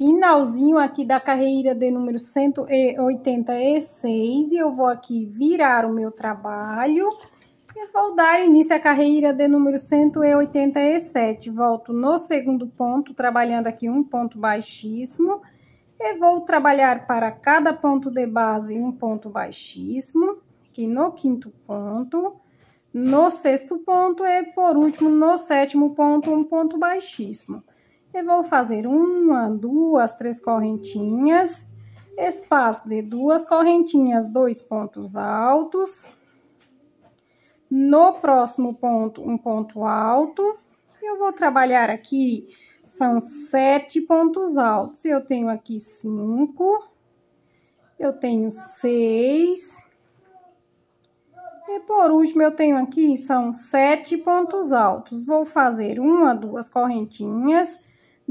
finalzinho aqui da carreira de número 186 e eu vou aqui virar o meu trabalho e vou dar início à carreira de número 187. Volto no segundo ponto, trabalhando aqui um ponto baixíssimo e vou trabalhar para cada ponto de base um ponto baixíssimo, aqui no quinto ponto, no sexto ponto e por último no sétimo ponto um ponto baixíssimo e vou fazer uma, duas, três correntinhas, espaço de duas correntinhas, dois pontos altos, no próximo ponto, um ponto alto, eu vou trabalhar aqui, são sete pontos altos, eu tenho aqui cinco, eu tenho seis, e por último, eu tenho aqui, são sete pontos altos. Vou fazer uma, duas correntinhas,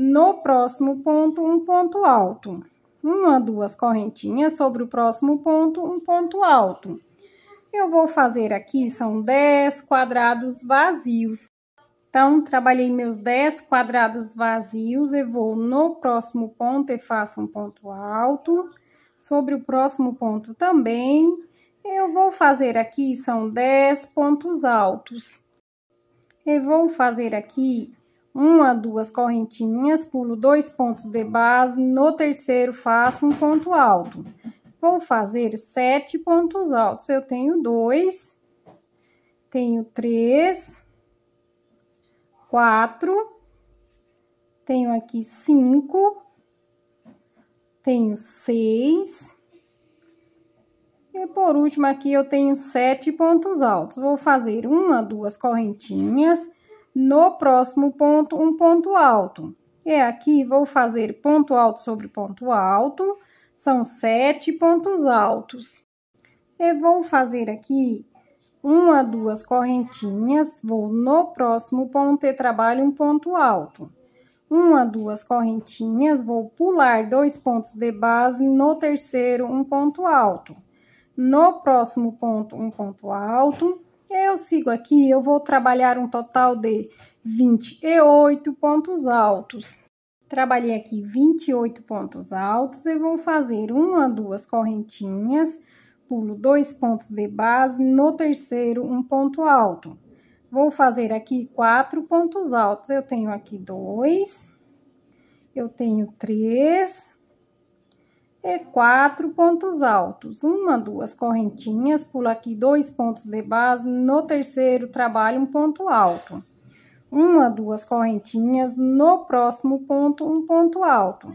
no próximo ponto, um ponto alto. Uma, duas correntinhas sobre o próximo ponto, um ponto alto. Eu vou fazer aqui, são 10 quadrados vazios. Então, trabalhei meus 10 quadrados vazios, eu vou no próximo ponto e faço um ponto alto. Sobre o próximo ponto também, eu vou fazer aqui, são 10 pontos altos. Eu vou fazer aqui uma, duas correntinhas, pulo dois pontos de base, no terceiro faço um ponto alto. Vou fazer sete pontos altos. Eu tenho dois, tenho três, quatro, tenho aqui cinco, tenho seis. E por último aqui eu tenho sete pontos altos. Vou fazer uma, duas correntinhas no próximo ponto, um ponto alto. É aqui, vou fazer ponto alto sobre ponto alto, são sete pontos altos. E vou fazer aqui uma, duas correntinhas, vou no próximo ponto e trabalho um ponto alto. Uma, duas correntinhas, vou pular dois pontos de base, no terceiro um ponto alto. No próximo ponto um ponto alto, eu sigo aqui, eu vou trabalhar um total de 28 pontos altos. Trabalhei aqui 28 pontos altos e vou fazer uma, duas correntinhas, pulo dois pontos de base, no terceiro um ponto alto. Vou fazer aqui quatro pontos altos. Eu tenho aqui dois, eu tenho três, e quatro pontos altos. Uma, duas correntinhas, pula aqui dois pontos de base, no terceiro trabalho um ponto alto. Uma, duas correntinhas, no próximo ponto um ponto alto.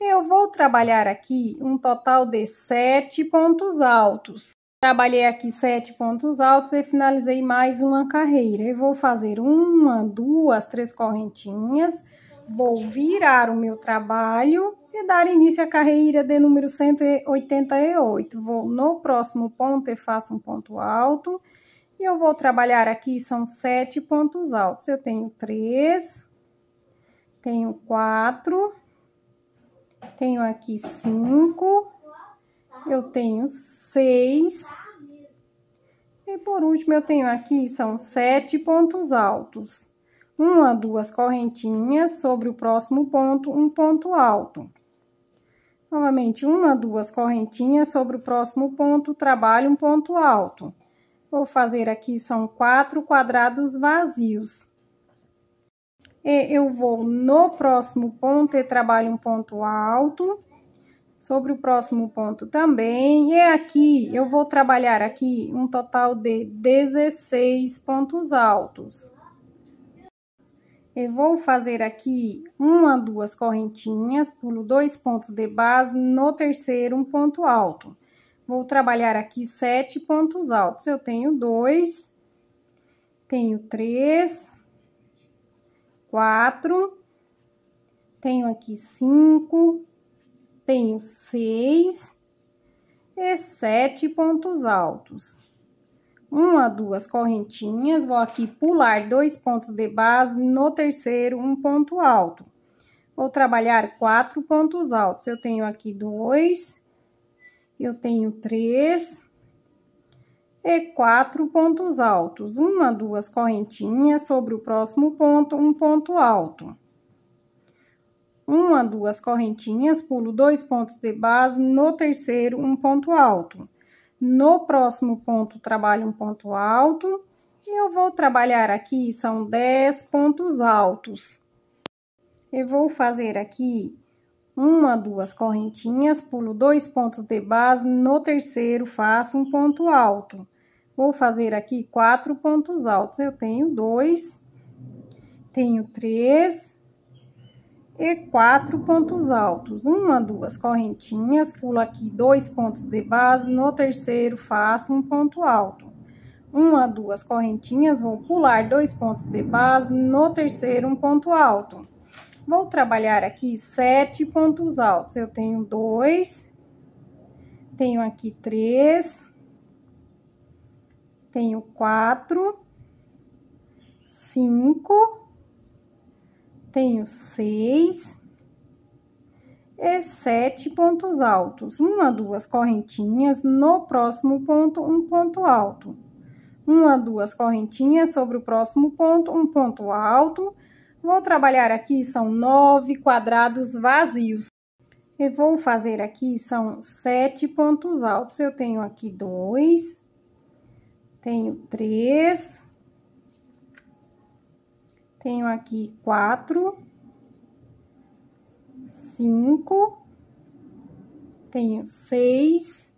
Eu vou trabalhar aqui um total de sete pontos altos. Trabalhei aqui sete pontos altos e finalizei mais uma carreira. Eu vou fazer uma, duas, três correntinhas, vou virar o meu trabalho dar início à carreira de número 188. Vou no próximo ponto e faço um ponto alto. E eu vou trabalhar aqui, são sete pontos altos. Eu tenho três, tenho quatro, tenho aqui cinco, eu tenho seis. E por último, eu tenho aqui, são sete pontos altos uma, duas correntinhas sobre o próximo ponto, um ponto alto. Novamente, uma, duas correntinhas sobre o próximo ponto, trabalho um ponto alto. Vou fazer aqui, são quatro quadrados vazios. E eu vou no próximo ponto e trabalho um ponto alto. Sobre o próximo ponto também. E aqui, eu vou trabalhar aqui um total de 16 pontos altos. Eu vou fazer aqui uma, duas correntinhas, pulo dois pontos de base, no terceiro um ponto alto. Vou trabalhar aqui sete pontos altos. Eu tenho dois, tenho três, quatro, tenho aqui cinco, tenho seis e sete pontos altos uma, duas correntinhas, vou aqui pular dois pontos de base, no terceiro, um ponto alto. Vou trabalhar quatro pontos altos, eu tenho aqui dois, eu tenho três e quatro pontos altos. Uma, duas correntinhas, sobre o próximo ponto, um ponto alto. Uma, duas correntinhas, pulo dois pontos de base, no terceiro, um ponto alto no próximo ponto, trabalho um ponto alto. E eu vou trabalhar aqui, são 10 pontos altos. Eu vou fazer aqui uma, duas correntinhas, pulo dois pontos de base, no terceiro faço um ponto alto. Vou fazer aqui quatro pontos altos. Eu tenho dois, tenho três, e quatro pontos altos. Uma, duas correntinhas, pulo aqui dois pontos de base, no terceiro faço um ponto alto. Uma, duas correntinhas, vou pular dois pontos de base, no terceiro um ponto alto. Vou trabalhar aqui sete pontos altos. Eu tenho dois, tenho aqui três, tenho quatro, cinco tenho seis e sete pontos altos. Uma, duas correntinhas, no próximo ponto, um ponto alto. Uma, duas correntinhas sobre o próximo ponto, um ponto alto. Vou trabalhar aqui, são nove quadrados vazios. E vou fazer aqui, são sete pontos altos. Eu tenho aqui dois, tenho três tenho aqui quatro, cinco, tenho seis.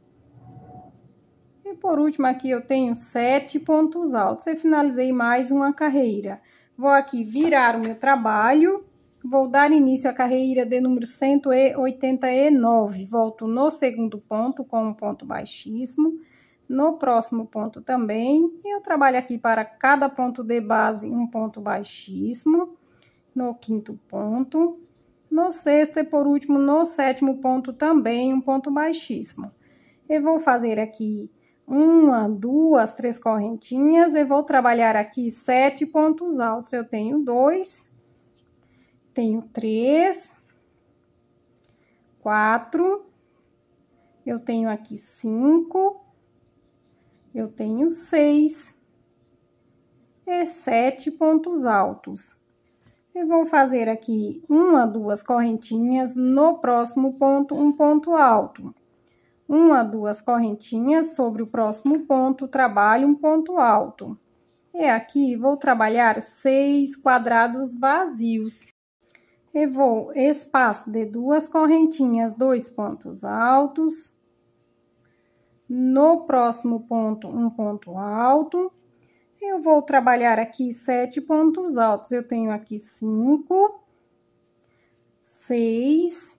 E por último aqui eu tenho sete pontos altos. Eu finalizei mais uma carreira. Vou aqui virar o meu trabalho. Vou dar início à carreira de número 189. Volto no segundo ponto com um ponto baixíssimo. No próximo ponto também, eu trabalho aqui para cada ponto de base um ponto baixíssimo. No quinto ponto. No sexto e por último, no sétimo ponto também um ponto baixíssimo. Eu vou fazer aqui uma, duas, três correntinhas. Eu vou trabalhar aqui sete pontos altos. Eu tenho dois, tenho três, quatro, eu tenho aqui cinco, eu tenho seis e é sete pontos altos. Eu vou fazer aqui uma, duas correntinhas, no próximo ponto, um ponto alto. Uma, duas correntinhas sobre o próximo ponto, trabalho um ponto alto. E é aqui, vou trabalhar seis quadrados vazios. Eu vou espaço de duas correntinhas, dois pontos altos no próximo ponto, um ponto alto. Eu vou trabalhar aqui sete pontos altos. Eu tenho aqui cinco, seis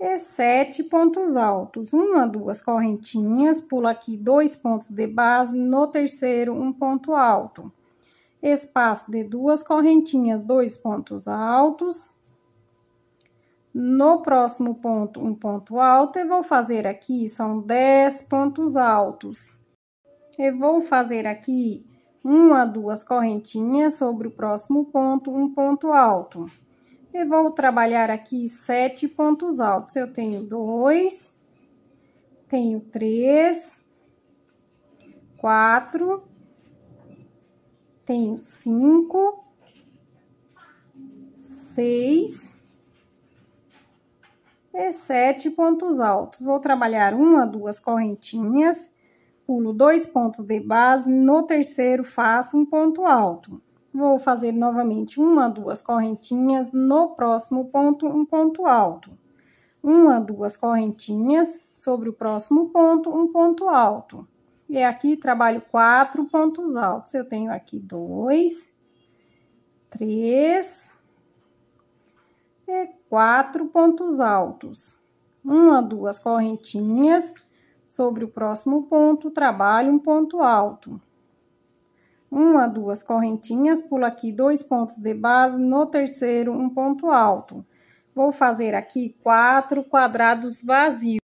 e sete pontos altos. Uma, duas correntinhas, pulo aqui dois pontos de base, no terceiro, um ponto alto. Espaço de duas correntinhas, dois pontos altos no próximo ponto, um ponto alto, eu vou fazer aqui, são 10 pontos altos. Eu vou fazer aqui uma, duas correntinhas sobre o próximo ponto, um ponto alto. Eu vou trabalhar aqui sete pontos altos. Eu tenho dois, tenho três, quatro, tenho cinco, seis, e é sete pontos altos. Vou trabalhar uma, duas correntinhas, pulo dois pontos de base, no terceiro faço um ponto alto. Vou fazer novamente uma, duas correntinhas, no próximo ponto um ponto alto. Uma, duas correntinhas, sobre o próximo ponto um ponto alto. E aqui trabalho quatro pontos altos. Eu tenho aqui dois, três, e é quatro pontos altos. Uma, duas correntinhas. Sobre o próximo ponto, trabalho um ponto alto. Uma, duas correntinhas, pulo aqui dois pontos de base, no terceiro, um ponto alto. Vou fazer aqui quatro quadrados vazios.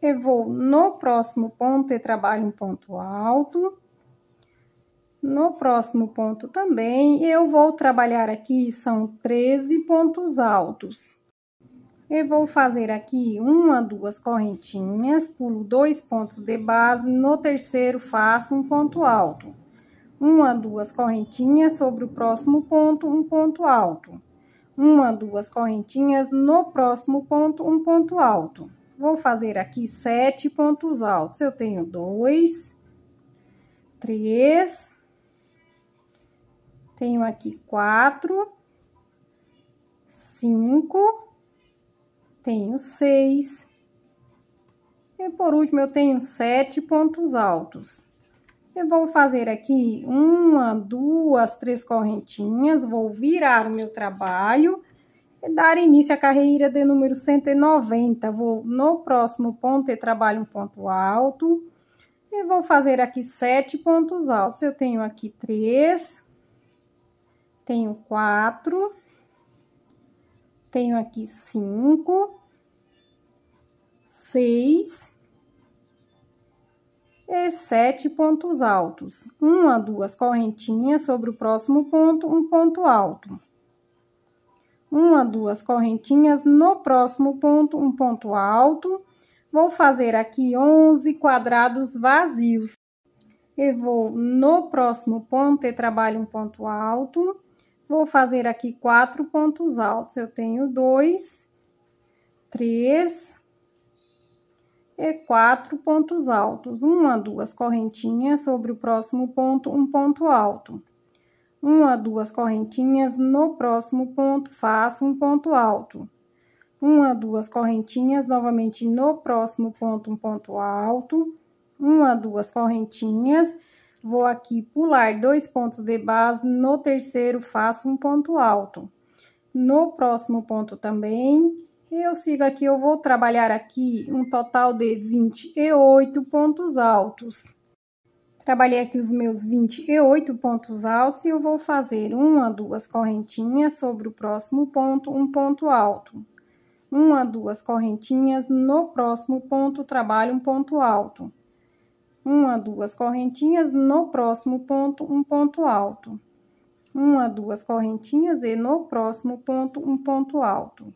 E vou no próximo ponto e trabalho um ponto alto no próximo ponto também, eu vou trabalhar aqui, são 13 pontos altos. Eu vou fazer aqui uma, duas correntinhas, pulo dois pontos de base, no terceiro faço um ponto alto. Uma, duas correntinhas, sobre o próximo ponto, um ponto alto. Uma, duas correntinhas, no próximo ponto, um ponto alto. Vou fazer aqui sete pontos altos. Eu tenho dois, três, tenho aqui quatro, cinco, tenho seis. E por último, eu tenho sete pontos altos. Eu vou fazer aqui uma, duas, três correntinhas, vou virar o meu trabalho e dar início à carreira de número 190. Vou no próximo ponto e trabalho um ponto alto. E vou fazer aqui sete pontos altos. Eu tenho aqui três, tenho quatro, tenho aqui cinco, seis e sete pontos altos. Uma, duas correntinhas sobre o próximo ponto, um ponto alto. Uma, duas correntinhas no próximo ponto, um ponto alto. Vou fazer aqui 11 quadrados vazios. Eu vou no próximo ponto e trabalho um ponto alto. Vou fazer aqui quatro pontos altos. Eu tenho dois, três e quatro pontos altos. Uma, duas correntinhas sobre o próximo ponto, um ponto alto. Uma, duas correntinhas no próximo ponto, faço um ponto alto. Uma, duas correntinhas novamente no próximo ponto, um ponto alto. Uma, duas correntinhas vou aqui pular dois pontos de base, no terceiro faço um ponto alto. No próximo ponto também, eu sigo aqui, eu vou trabalhar aqui um total de 28 pontos altos. Trabalhei aqui os meus 28 pontos altos e eu vou fazer uma, duas correntinhas sobre o próximo ponto, um ponto alto. Uma, duas correntinhas, no próximo ponto, trabalho um ponto alto uma, duas correntinhas, no próximo ponto, um ponto alto. Uma, duas correntinhas e no próximo ponto, um ponto alto.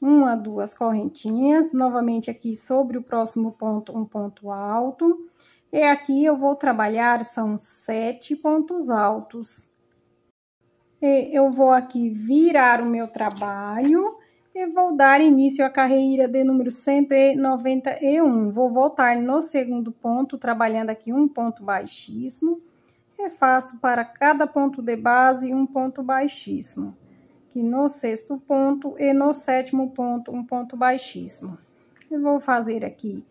Uma, duas correntinhas, novamente aqui sobre o próximo ponto, um ponto alto. E aqui eu vou trabalhar, são sete pontos altos. E eu vou aqui virar o meu trabalho e vou dar início à carreira de número 191. Vou voltar no segundo ponto, trabalhando aqui um ponto baixíssimo. Refaço para cada ponto de base um ponto baixíssimo. Aqui no sexto ponto e no sétimo ponto um ponto baixíssimo. Eu vou fazer aqui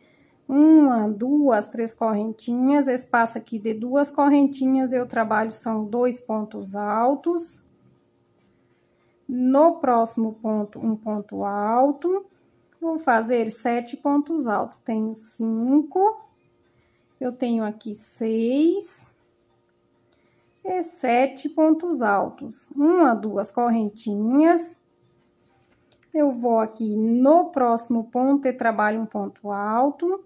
uma, duas, três correntinhas, espaço aqui de duas correntinhas, eu trabalho são dois pontos altos no próximo ponto, um ponto alto. Vou fazer sete pontos altos. Tenho cinco. Eu tenho aqui seis. E sete pontos altos. Uma, duas correntinhas. Eu vou aqui no próximo ponto e trabalho um ponto alto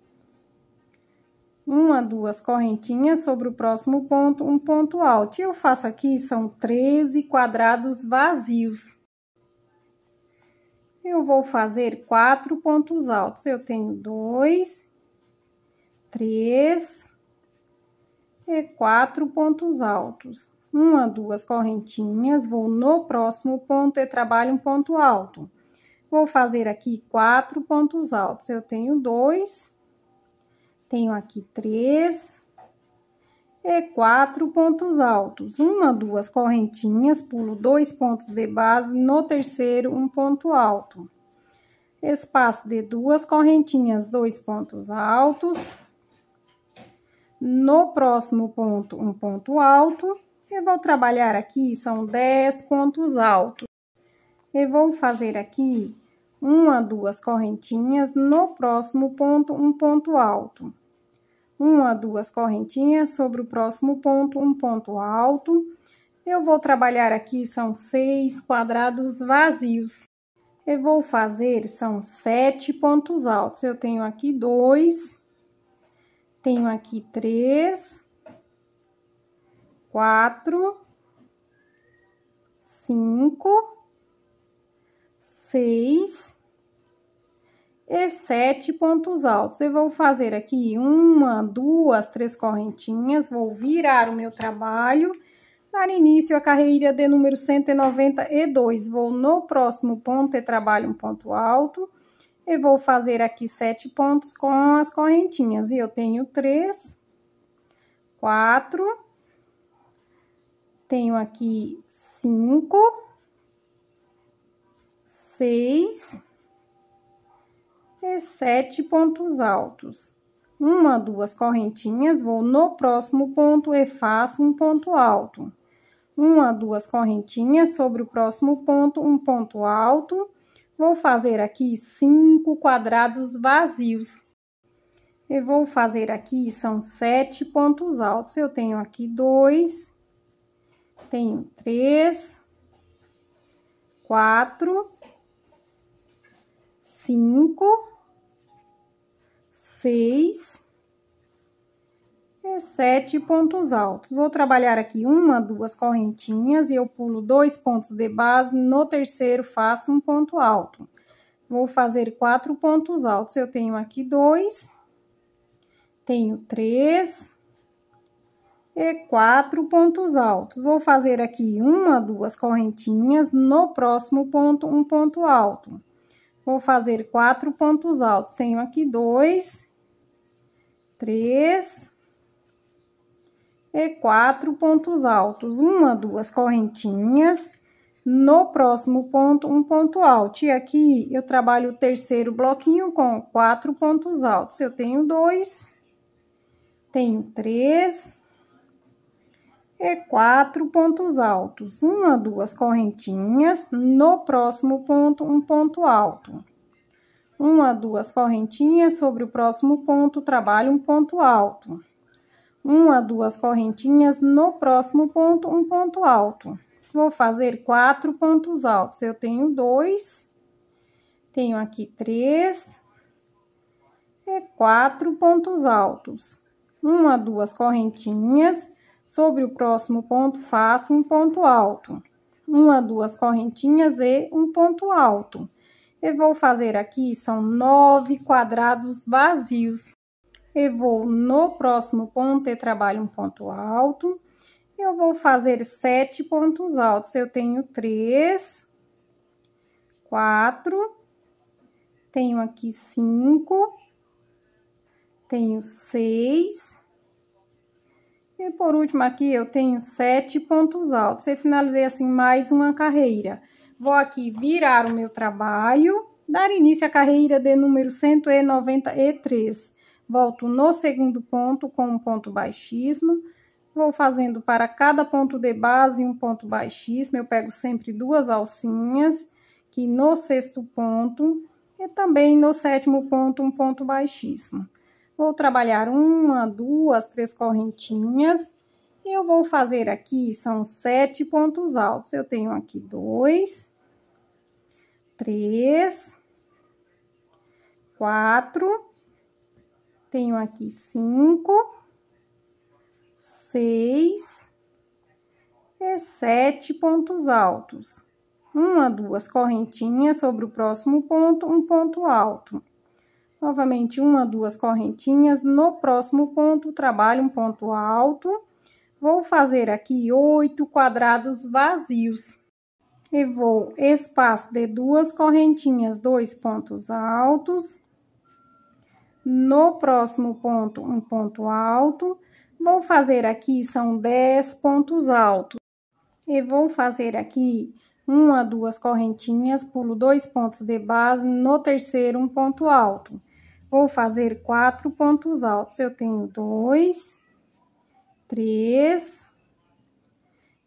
uma, duas correntinhas sobre o próximo ponto, um ponto alto. E eu faço aqui, são 13 quadrados vazios. Eu vou fazer quatro pontos altos. Eu tenho dois, três e quatro pontos altos. Uma, duas correntinhas, vou no próximo ponto e trabalho um ponto alto. Vou fazer aqui quatro pontos altos. Eu tenho dois, tenho aqui três e quatro pontos altos. Uma, duas correntinhas, pulo dois pontos de base, no terceiro, um ponto alto. Espaço de duas correntinhas, dois pontos altos. No próximo ponto, um ponto alto. Eu vou trabalhar aqui, são dez pontos altos. Eu vou fazer aqui uma, duas correntinhas, no próximo ponto, um ponto alto uma, duas correntinhas sobre o próximo ponto, um ponto alto. Eu vou trabalhar aqui, são seis quadrados vazios. Eu vou fazer, são sete pontos altos. Eu tenho aqui dois, tenho aqui três, quatro, cinco, seis, e sete pontos altos. Eu vou fazer aqui uma, duas, três correntinhas, vou virar o meu trabalho, dar início à carreira de número 192. Vou no próximo ponto e trabalho um ponto alto, e vou fazer aqui sete pontos com as correntinhas. E eu tenho três, quatro, tenho aqui cinco, seis e sete pontos altos. Uma, duas correntinhas, vou no próximo ponto e faço um ponto alto. Uma, duas correntinhas, sobre o próximo ponto, um ponto alto. Vou fazer aqui cinco quadrados vazios. Eu vou fazer aqui, são sete pontos altos. Eu tenho aqui dois, tenho três, quatro cinco, seis e é sete pontos altos. Vou trabalhar aqui uma, duas correntinhas e eu pulo dois pontos de base, no terceiro faço um ponto alto. Vou fazer quatro pontos altos, eu tenho aqui dois, tenho três e quatro pontos altos. Vou fazer aqui uma, duas correntinhas, no próximo ponto, um ponto alto. Vou fazer quatro pontos altos. Tenho aqui dois, três e quatro pontos altos. Uma, duas correntinhas. No próximo ponto, um ponto alto. E aqui, eu trabalho o terceiro bloquinho com quatro pontos altos. Eu tenho dois, tenho três e quatro pontos altos, uma, duas correntinhas, no próximo ponto, um ponto alto. Uma, duas correntinhas, sobre o próximo ponto, trabalho um ponto alto. Uma, duas correntinhas, no próximo ponto, um ponto alto. Vou fazer quatro pontos altos, eu tenho dois, tenho aqui três e quatro pontos altos. Uma, duas correntinhas Sobre o próximo ponto, faço um ponto alto, uma, duas correntinhas e um ponto alto. Eu vou fazer aqui, são nove quadrados vazios. Eu vou no próximo ponto e trabalho um ponto alto. Eu vou fazer sete pontos altos. Eu tenho três, quatro, tenho aqui cinco, tenho seis, e por último aqui eu tenho sete pontos altos. Eu finalizei assim mais uma carreira. Vou aqui virar o meu trabalho, dar início à carreira de número 193. Volto no segundo ponto com um ponto baixíssimo. Vou fazendo para cada ponto de base um ponto baixíssimo. Eu pego sempre duas alcinhas, que no sexto ponto e também no sétimo ponto um ponto baixíssimo. Vou trabalhar uma, duas, três correntinhas. Eu vou fazer aqui, são sete pontos altos. Eu tenho aqui dois, três, quatro, tenho aqui cinco, seis e sete pontos altos. Uma, duas correntinhas sobre o próximo ponto, um ponto alto novamente uma, duas correntinhas. No próximo ponto, trabalho um ponto alto. Vou fazer aqui oito quadrados vazios. E vou espaço de duas correntinhas, dois pontos altos. No próximo ponto, um ponto alto. Vou fazer aqui, são dez pontos altos. E vou fazer aqui uma, duas correntinhas, pulo dois pontos de base, no terceiro, um ponto alto Vou fazer quatro pontos altos. Eu tenho dois, três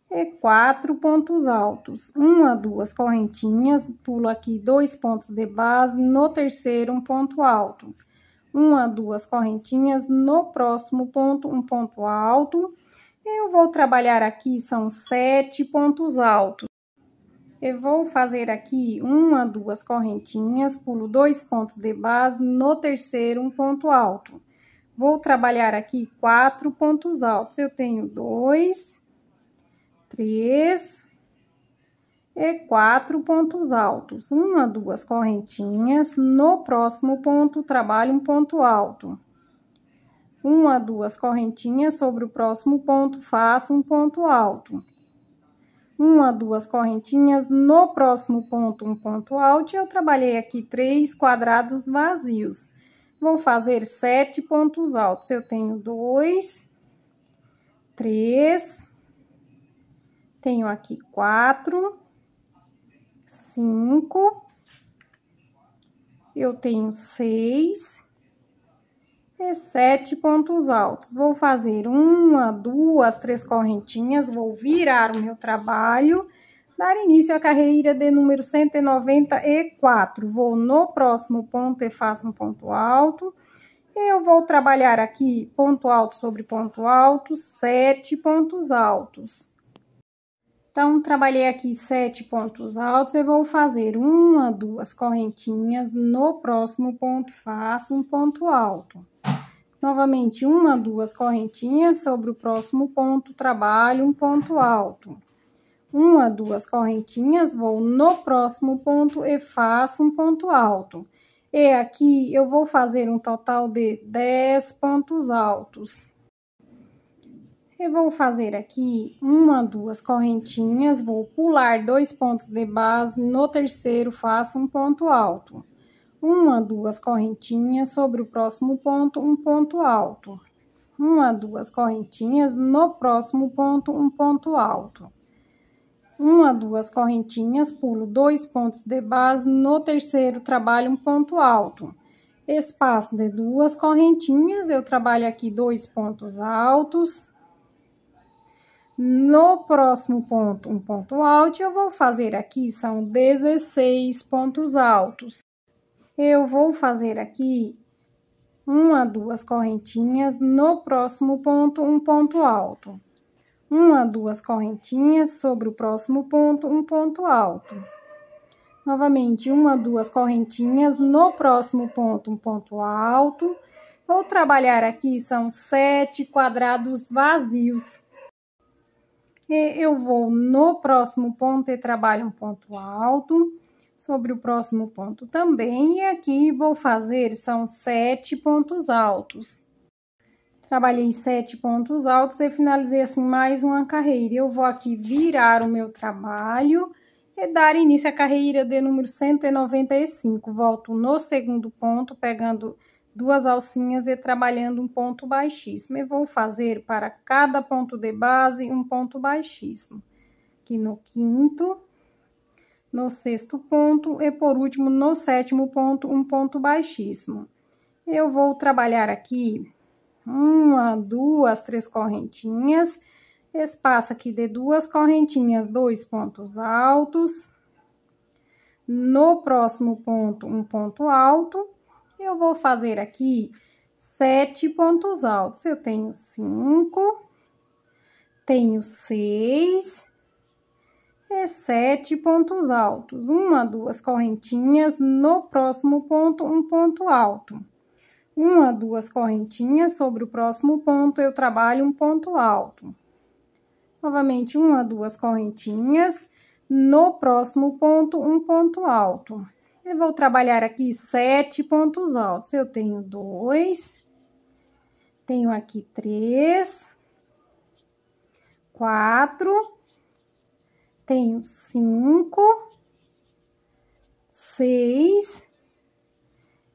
e quatro pontos altos. Uma, duas correntinhas, pulo aqui dois pontos de base, no terceiro um ponto alto. Uma, duas correntinhas, no próximo ponto um ponto alto. Eu vou trabalhar aqui, são sete pontos altos. Eu vou fazer aqui uma, duas correntinhas, pulo dois pontos de base, no terceiro um ponto alto. Vou trabalhar aqui quatro pontos altos. Eu tenho dois, três e quatro pontos altos. Uma, duas correntinhas. No próximo ponto, trabalho um ponto alto. Uma, duas correntinhas sobre o próximo ponto, faço um ponto alto uma duas correntinhas. No próximo ponto, um ponto alto, eu trabalhei aqui três quadrados vazios. Vou fazer sete pontos altos. Eu tenho dois, três, tenho aqui quatro, cinco, eu tenho seis, e é sete pontos altos. Vou fazer uma, duas, três correntinhas, vou virar o meu trabalho, dar início à carreira de número 194. Vou no próximo ponto e faço um ponto alto. Eu vou trabalhar aqui ponto alto sobre ponto alto, sete pontos altos. Então, trabalhei aqui sete pontos altos, eu vou fazer uma, duas correntinhas, no próximo ponto faço um ponto alto. Novamente, uma, duas correntinhas, sobre o próximo ponto trabalho um ponto alto. Uma, duas correntinhas, vou no próximo ponto e faço um ponto alto. E aqui, eu vou fazer um total de dez pontos altos. Eu vou fazer aqui uma, duas correntinhas, vou pular dois pontos de base, no terceiro faço um ponto alto. Uma, duas correntinhas, sobre o próximo ponto, um ponto alto. Uma, duas correntinhas, no próximo ponto, um ponto alto uma, duas correntinhas, pulo dois pontos de base, no terceiro trabalho um ponto alto. Espaço de duas correntinhas, eu trabalho aqui dois pontos altos, no próximo ponto, um ponto alto, eu vou fazer aqui, são 16 pontos altos. Eu vou fazer aqui uma, duas correntinhas, no próximo ponto, um ponto alto. Uma, duas correntinhas, sobre o próximo ponto, um ponto alto. Novamente, uma, duas correntinhas, no próximo ponto, um ponto alto. Vou trabalhar aqui, são sete quadrados vazios eu vou no próximo ponto e trabalho um ponto alto sobre o próximo ponto também, e aqui vou fazer, são sete pontos altos. Trabalhei sete pontos altos e finalizei assim mais uma carreira. Eu vou aqui virar o meu trabalho e dar início à carreira de número 195. Volto no segundo ponto, pegando duas alcinhas e trabalhando um ponto baixíssimo. Eu vou fazer para cada ponto de base um ponto baixíssimo. Aqui no quinto, no sexto ponto e por último no sétimo ponto um ponto baixíssimo. Eu vou trabalhar aqui uma, duas, três correntinhas, espaço aqui de duas correntinhas, dois pontos altos. No próximo ponto, um ponto alto eu vou fazer aqui sete pontos altos. Eu tenho cinco, tenho seis e sete pontos altos. Uma, duas correntinhas, no próximo ponto, um ponto alto. Uma, duas correntinhas, sobre o próximo ponto, eu trabalho um ponto alto. Novamente, uma, duas correntinhas, no próximo ponto, um ponto alto. Eu vou trabalhar aqui sete pontos altos. Eu tenho dois, tenho aqui três, quatro, tenho cinco, seis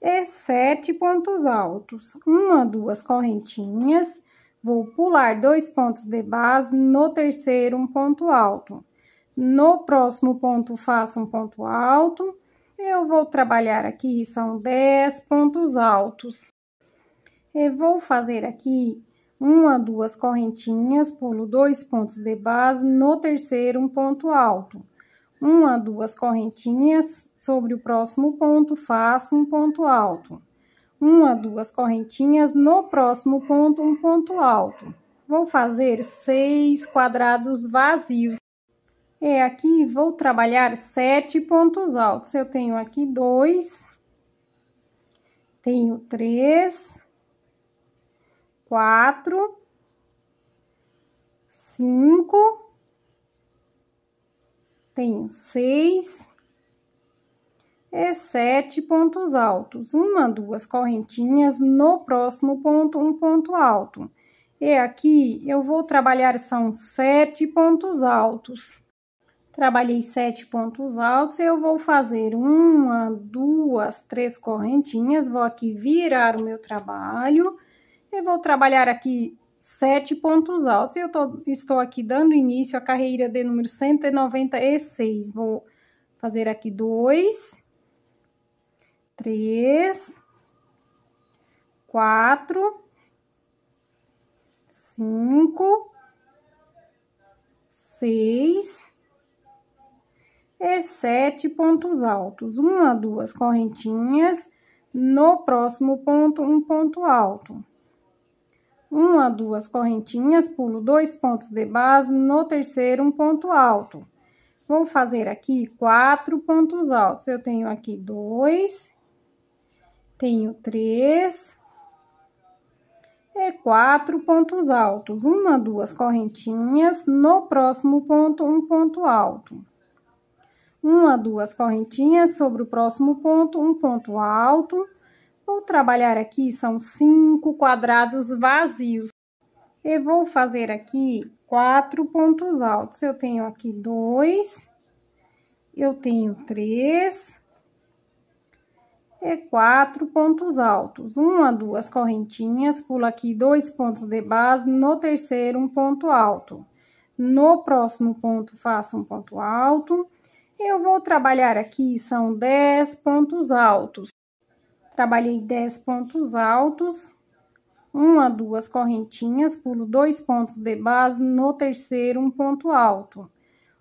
e sete pontos altos. Uma, duas correntinhas. Vou pular dois pontos de base no terceiro um ponto alto. No próximo ponto faço um ponto alto eu vou trabalhar aqui, são 10 pontos altos. Eu vou fazer aqui uma, duas correntinhas, pulo dois pontos de base, no terceiro um ponto alto. Uma, duas correntinhas, sobre o próximo ponto faço um ponto alto. Uma, duas correntinhas, no próximo ponto um ponto alto. Vou fazer seis quadrados vazios. É, aqui vou trabalhar sete pontos altos. Eu tenho aqui dois, tenho três, quatro, cinco, tenho seis e é sete pontos altos. Uma, duas correntinhas, no próximo ponto, um ponto alto. E é, aqui eu vou trabalhar, são sete pontos altos. Trabalhei sete pontos altos, eu vou fazer uma, duas, três correntinhas, vou aqui virar o meu trabalho, eu vou trabalhar aqui sete pontos altos, eu tô, estou aqui dando início à carreira de número 196, vou fazer aqui dois, três, quatro, cinco, seis e sete pontos altos, uma, duas correntinhas, no próximo ponto, um ponto alto. Uma, duas correntinhas, pulo dois pontos de base, no terceiro, um ponto alto. Vou fazer aqui quatro pontos altos. Eu tenho aqui dois, tenho três e quatro pontos altos. Uma, duas correntinhas, no próximo ponto, um ponto alto uma duas correntinhas sobre o próximo ponto, um ponto alto. Vou trabalhar aqui, são cinco quadrados vazios. Eu vou fazer aqui quatro pontos altos. Eu tenho aqui dois, eu tenho três e quatro pontos altos. Uma, duas correntinhas, pulo aqui dois pontos de base, no terceiro um ponto alto. No próximo ponto faço um ponto alto eu vou trabalhar aqui, são 10 pontos altos. Trabalhei 10 pontos altos, uma, duas correntinhas, pulo dois pontos de base, no terceiro, um ponto alto.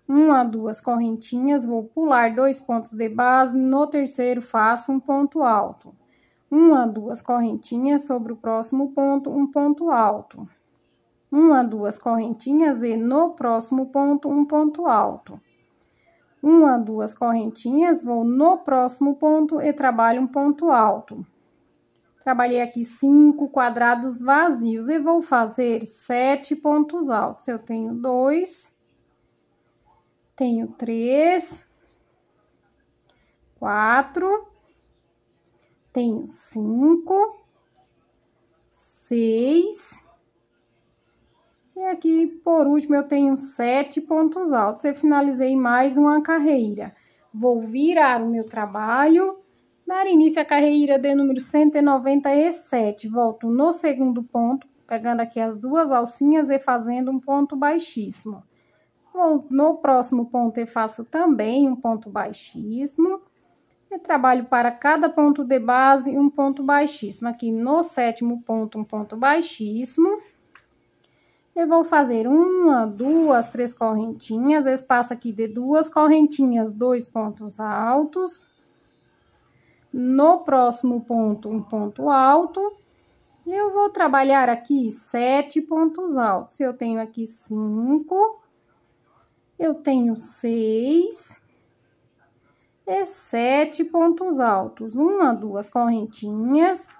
Uma, duas correntinhas, vou pular dois pontos de base, no terceiro, faço um ponto alto. Uma, duas correntinhas, sobre o próximo ponto, um ponto alto. Uma, duas correntinhas e no próximo ponto, um ponto alto uma duas correntinhas, vou no próximo ponto e trabalho um ponto alto. Trabalhei aqui cinco quadrados vazios e vou fazer sete pontos altos. Eu tenho dois, tenho três, quatro, tenho cinco, seis, e aqui, por último, eu tenho sete pontos altos. Eu finalizei mais uma carreira. Vou virar o meu trabalho, dar início à carreira de número 197. Volto no segundo ponto, pegando aqui as duas alcinhas e fazendo um ponto baixíssimo. Vou, no próximo ponto, e faço também um ponto baixíssimo. Eu trabalho para cada ponto de base um ponto baixíssimo. Aqui no sétimo ponto, um ponto baixíssimo eu vou fazer uma, duas, três correntinhas, espaço aqui de duas correntinhas, dois pontos altos. No próximo ponto, um ponto alto. E eu vou trabalhar aqui sete pontos altos. Eu tenho aqui cinco, eu tenho seis e sete pontos altos. Uma, duas correntinhas.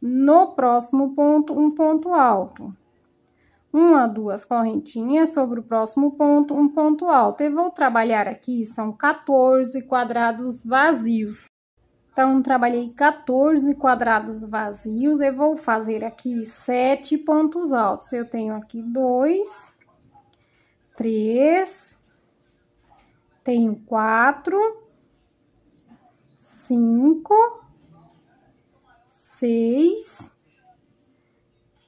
No próximo ponto, um ponto alto uma duas correntinhas sobre o próximo ponto, um ponto alto. Eu vou trabalhar aqui, são 14 quadrados vazios. Então, trabalhei 14 quadrados vazios, eu vou fazer aqui sete pontos altos. Eu tenho aqui dois, três, tenho quatro, cinco, seis,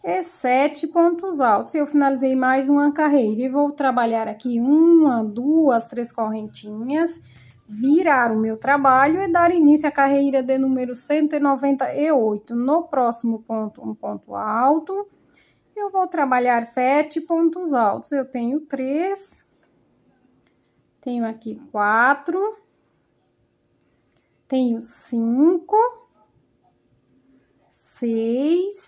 e é sete pontos altos. Eu finalizei mais uma carreira e vou trabalhar aqui uma, duas, três correntinhas, virar o meu trabalho e dar início à carreira de número 198. No próximo ponto, um ponto alto, eu vou trabalhar sete pontos altos. Eu tenho três, tenho aqui quatro, tenho cinco, seis,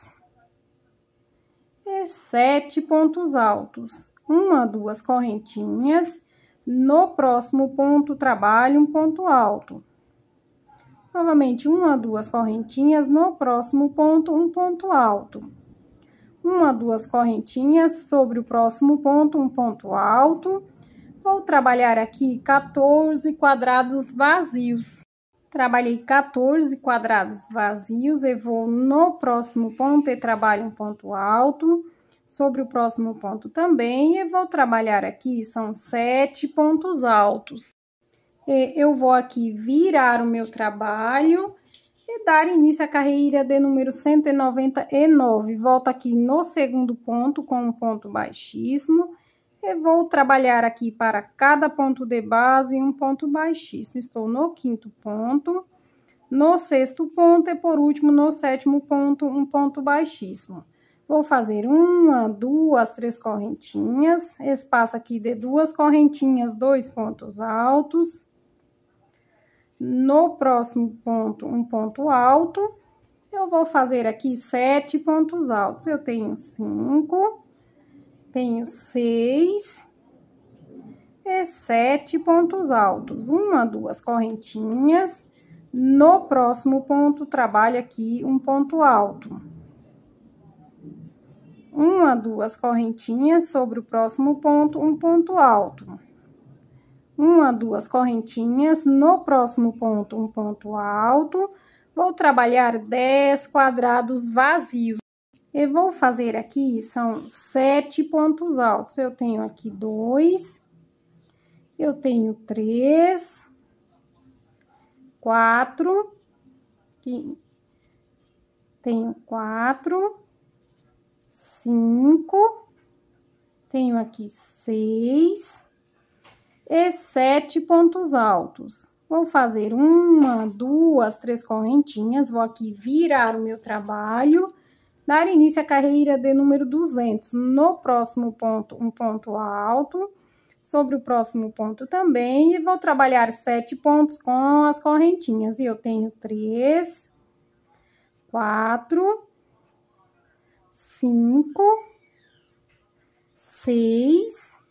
sete pontos altos, uma, duas correntinhas. No próximo ponto, trabalho um ponto alto. Novamente, uma, duas correntinhas. No próximo ponto, um ponto alto. Uma, duas correntinhas. Sobre o próximo ponto, um ponto alto. Vou trabalhar aqui 14 quadrados vazios. Trabalhei 14 quadrados vazios e vou no próximo ponto e trabalho um ponto alto. Sobre o próximo ponto também, e vou trabalhar aqui, são sete pontos altos. E eu vou aqui virar o meu trabalho e dar início à carreira de número 199. Volto aqui no segundo ponto com um ponto baixíssimo eu vou trabalhar aqui para cada ponto de base um ponto baixíssimo. Estou no quinto ponto, no sexto ponto e, por último, no sétimo ponto, um ponto baixíssimo. Vou fazer uma, duas, três correntinhas, espaço aqui de duas correntinhas, dois pontos altos. No próximo ponto, um ponto alto. Eu vou fazer aqui sete pontos altos. Eu tenho cinco tenho seis e sete pontos altos. Uma, duas correntinhas. No próximo ponto, trabalho aqui um ponto alto. Uma, duas correntinhas sobre o próximo ponto, um ponto alto. Uma, duas correntinhas no próximo ponto, um ponto alto. Vou trabalhar dez quadrados vazios. Eu vou fazer aqui, são sete pontos altos. Eu tenho aqui dois, eu tenho três, quatro, tenho quatro, cinco, tenho aqui seis e sete pontos altos. Vou fazer uma, duas, três correntinhas, vou aqui virar o meu trabalho dar início à carreira de número 200 no próximo ponto, um ponto alto, sobre o próximo ponto também, e vou trabalhar sete pontos com as correntinhas, e eu tenho três, quatro, cinco, seis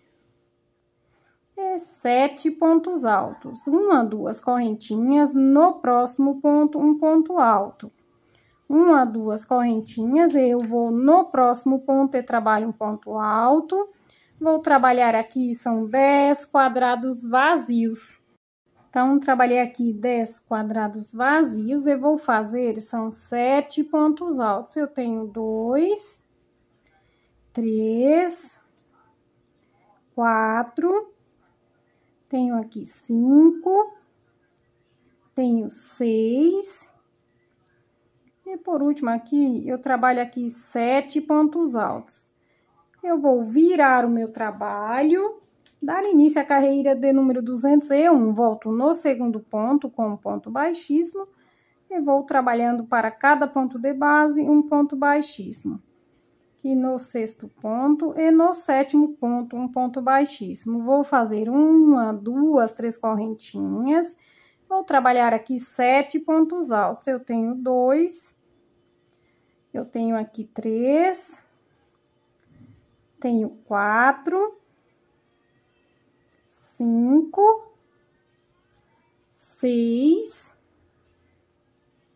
e sete pontos altos. Uma, duas correntinhas, no próximo ponto, um ponto alto uma, duas correntinhas, eu vou no próximo ponto e trabalho um ponto alto. Vou trabalhar aqui, são 10 quadrados vazios. Então, trabalhei aqui 10 quadrados vazios, eu vou fazer, são 7 pontos altos. Eu tenho 2, 3, 4, tenho aqui 5, tenho 6, e por último aqui, eu trabalho aqui sete pontos altos. Eu vou virar o meu trabalho, dar início à carreira de número 201, volto no segundo ponto com ponto baixíssimo e vou trabalhando para cada ponto de base um ponto baixíssimo. E no sexto ponto e no sétimo ponto um ponto baixíssimo. Vou fazer uma, duas, três correntinhas. Vou trabalhar aqui sete pontos altos. Eu tenho dois, eu tenho aqui três, tenho quatro, cinco, seis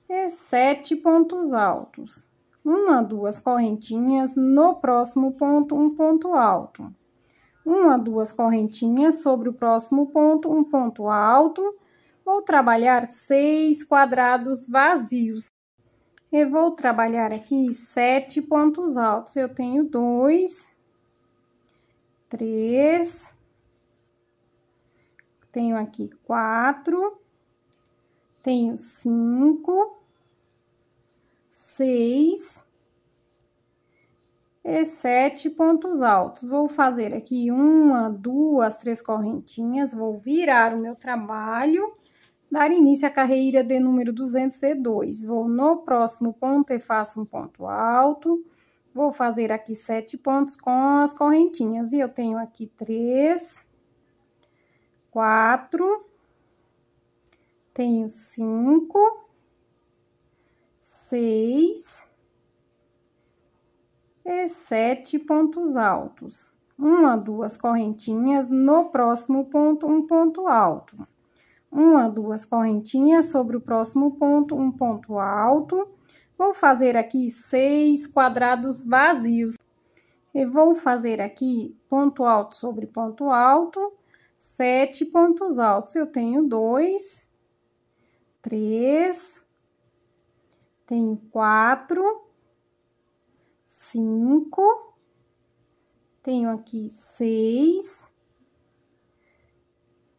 e sete pontos altos. Uma, duas correntinhas no próximo ponto, um ponto alto. Uma, duas correntinhas sobre o próximo ponto, um ponto alto. Vou trabalhar seis quadrados vazios. Eu vou trabalhar aqui sete pontos altos. Eu tenho dois, três, tenho aqui quatro, tenho cinco, seis e sete pontos altos. Vou fazer aqui uma, duas, três correntinhas, vou virar o meu trabalho dar início à carreira de número 202. Vou no próximo ponto e faço um ponto alto. Vou fazer aqui sete pontos com as correntinhas. E eu tenho aqui três, quatro, tenho cinco, seis e sete pontos altos. Uma, duas correntinhas, no próximo ponto, um ponto alto uma, duas correntinhas sobre o próximo ponto, um ponto alto. Vou fazer aqui seis quadrados vazios. E vou fazer aqui ponto alto sobre ponto alto, sete pontos altos. Eu tenho dois, três, tenho quatro, cinco, tenho aqui seis,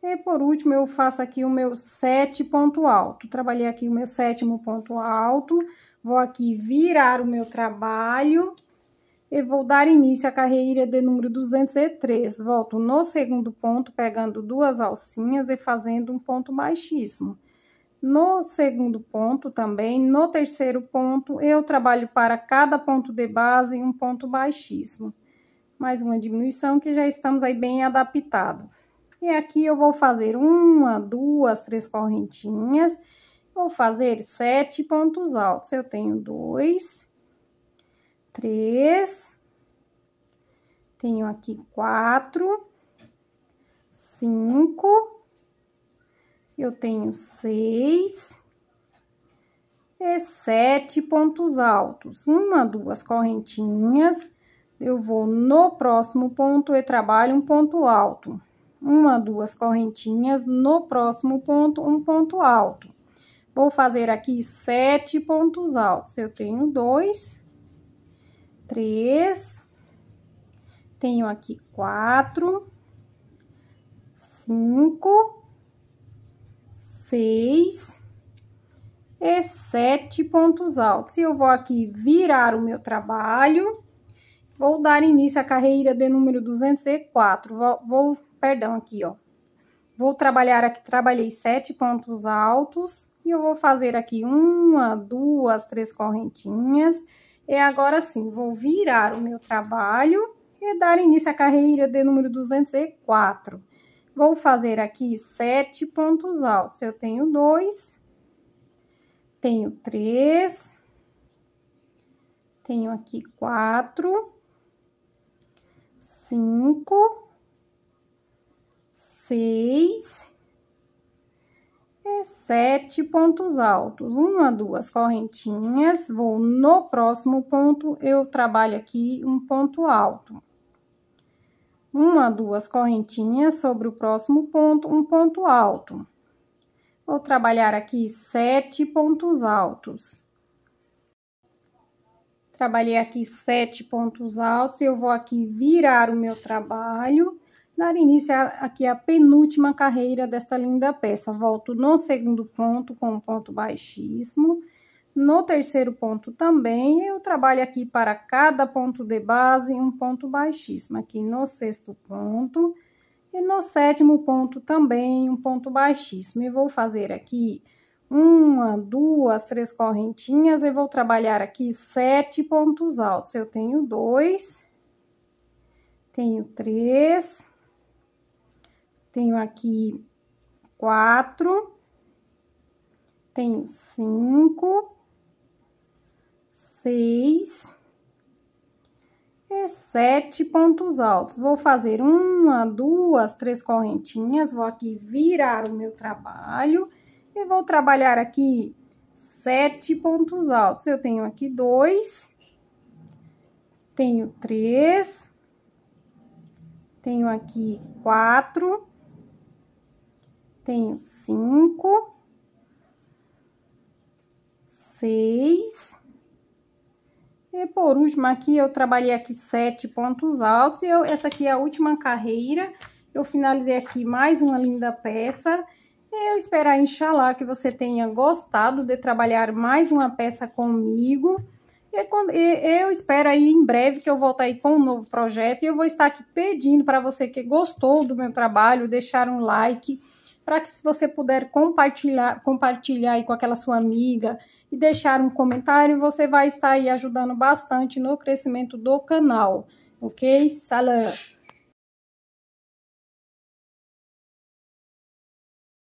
e por último, eu faço aqui o meu sete ponto alto. Trabalhei aqui o meu sétimo ponto alto. Vou aqui virar o meu trabalho e vou dar início à carreira de número 203. Volto no segundo ponto, pegando duas alcinhas e fazendo um ponto baixíssimo. No segundo ponto também, no terceiro ponto, eu trabalho para cada ponto de base um ponto baixíssimo. Mais uma diminuição que já estamos aí bem adaptado. E aqui eu vou fazer uma, duas, três correntinhas. Vou fazer sete pontos altos. Eu tenho dois, três, tenho aqui quatro, cinco, eu tenho seis e sete pontos altos. Uma, duas correntinhas, eu vou no próximo ponto e trabalho um ponto alto uma, duas correntinhas. No próximo ponto, um ponto alto. Vou fazer aqui sete pontos altos. Eu tenho dois, três, tenho aqui quatro, cinco, seis e sete pontos altos. E eu vou aqui virar o meu trabalho. Vou dar início à carreira de número 204. Vou perdão aqui, ó. Vou trabalhar aqui, trabalhei sete pontos altos e eu vou fazer aqui uma, duas, três correntinhas. E agora sim, vou virar o meu trabalho e dar início à carreira de número 204. Vou fazer aqui sete pontos altos. Eu tenho dois, tenho três, tenho aqui quatro, cinco seis e é sete pontos altos. Uma, duas correntinhas, vou no próximo ponto, eu trabalho aqui um ponto alto. Uma, duas correntinhas sobre o próximo ponto, um ponto alto. Vou trabalhar aqui sete pontos altos. Trabalhei aqui sete pontos altos, eu vou aqui virar o meu trabalho dar início aqui à penúltima carreira desta linda peça. Volto no segundo ponto com um ponto baixíssimo. No terceiro ponto também, eu trabalho aqui para cada ponto de base um ponto baixíssimo. Aqui no sexto ponto e no sétimo ponto também um ponto baixíssimo. E vou fazer aqui uma, duas, três correntinhas e vou trabalhar aqui sete pontos altos. Eu tenho dois, tenho três tenho aqui quatro, tenho cinco, seis e é sete pontos altos. Vou fazer uma, duas, três correntinhas, vou aqui virar o meu trabalho e vou trabalhar aqui sete pontos altos. Eu tenho aqui dois, tenho três, tenho aqui quatro tenho cinco, seis. E por último aqui, eu trabalhei aqui sete pontos altos. E eu, essa aqui é a última carreira. Eu finalizei aqui mais uma linda peça. Eu espero, inshallah, que você tenha gostado de trabalhar mais uma peça comigo. Eu espero aí em breve que eu volte aí com um novo projeto e eu vou estar aqui pedindo para você que gostou do meu trabalho, deixar um like, para que se você puder compartilhar, compartilhar aí com aquela sua amiga e deixar um comentário, você vai estar aí ajudando bastante no crescimento do canal, ok? Salam!